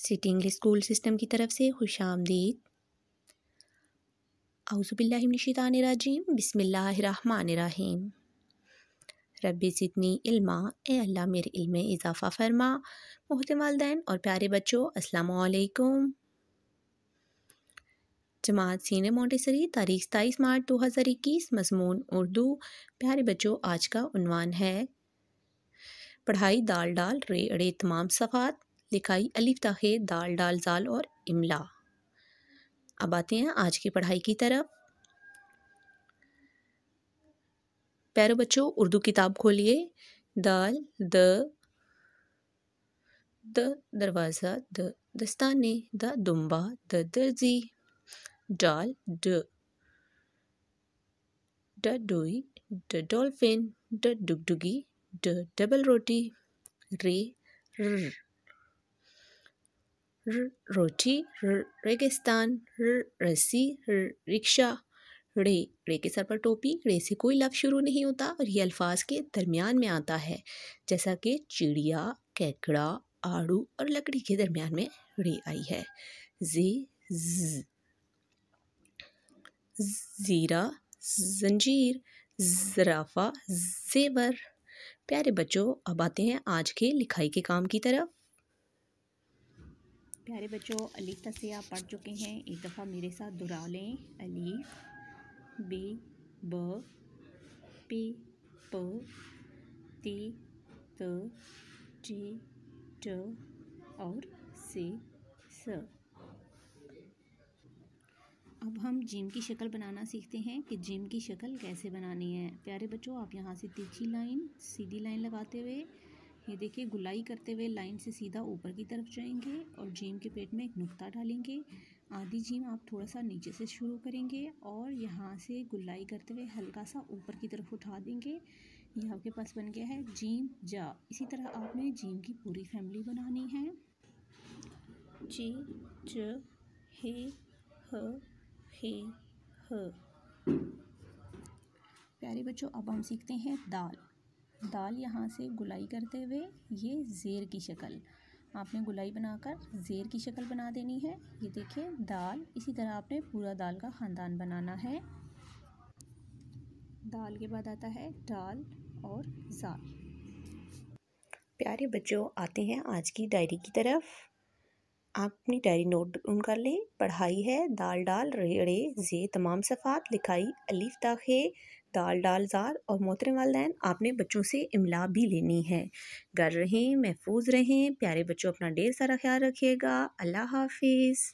city English school system की तरफ से खुश आमदीद आउज़बिल्लिनशानरजीम बसमीम रबी सिदनी इल्मा ए अल्लाह मेरे इल्म में इजाफ़ा फरमा मोहत वालदेन और प्यारे बच्चों अस्सलाम जमात सीन मोटेसरी तारीख सताईस मार्च दो हज़ार इक्कीस मजमून उर्दू प्यारे बच्चों आज का उनवान है पढ़ाई दाल डाल रे अड़े तमाम सफ़ात लिखाई अलिफ तखे दाल डाल जाल और इमला अब आते हैं आज की पढ़ाई की तरफ प्यारे बच्चों उर्दू किताब खोलिए दाल द द दरवाज़ा द दस्ताने द दुम्बा द दर्जी डाल द द डोई द डॉल्फिन द डुगडुगी द डबल रोटी रे र रोटी रेगिस्तान रसी रिक्शा रे रे के सर पर टोपी रे से कोई लफ्ज़ शुरू नहीं होता और ये अल्फाज के दरमियान में आता है जैसा कि चिड़िया कैकड़ा आड़ू और लकड़ी के दरमियान में रे आई है जे ज़ीरा जंजीर जराफा जेवर प्यारे बच्चों अब आते हैं आज के लिखाई के काम की तरफ प्यारे बच्चों अलीफ तस्या आप पढ़ चुके हैं एक दफ़ा मेरे साथ दोहरा लें अलीफ बी ब पी प ती त टी ट और से स अब हम जिम की शक्ल बनाना सीखते हैं कि जिम की शक्ल कैसे बनानी है प्यारे बच्चों आप यहाँ से तीखी लाइन सीधी लाइन लगाते हुए ये देखिए गुलाई करते हुए लाइन से सीधा ऊपर की तरफ जाएंगे और जीम के पेट में एक नुक्ता डालेंगे आधी जीम आप थोड़ा सा नीचे से शुरू करेंगे और यहाँ से गुलाई करते हुए हल्का सा ऊपर की तरफ उठा देंगे ये आपके पास बन गया है जीम जा इसी तरह आपने जीम की पूरी फैमिली बनानी है जी ज हे ह हे ह प्यारे बच्चों अब हम सीखते हैं दाल दाल यहाँ से गुलाई करते हुए ये ज़ेर की शक्ल आपने गुलाई बनाकर ज़ेर की शक्ल बना देनी है ये देखिए दाल इसी तरह आपने पूरा दाल का ख़ानदान बनाना है दाल के बाद आता है दाल और जाल प्यारे बच्चों आते हैं आज की डायरी की तरफ आप अपनी डायरी नोट डाउन कर लें पढ़ाई है दाल डाल रेड़े जे तमाम सफ़ात लिखाई अलीफ दाखे दाल डाल ज़ार और मोहतरम वालदेन आपने बच्चों से इमला भी लेनी है घर रहें महफूज रहें प्यारे बच्चों अपना ढेर सारा ख्याल रखिएगा अल्लाह हाफिज़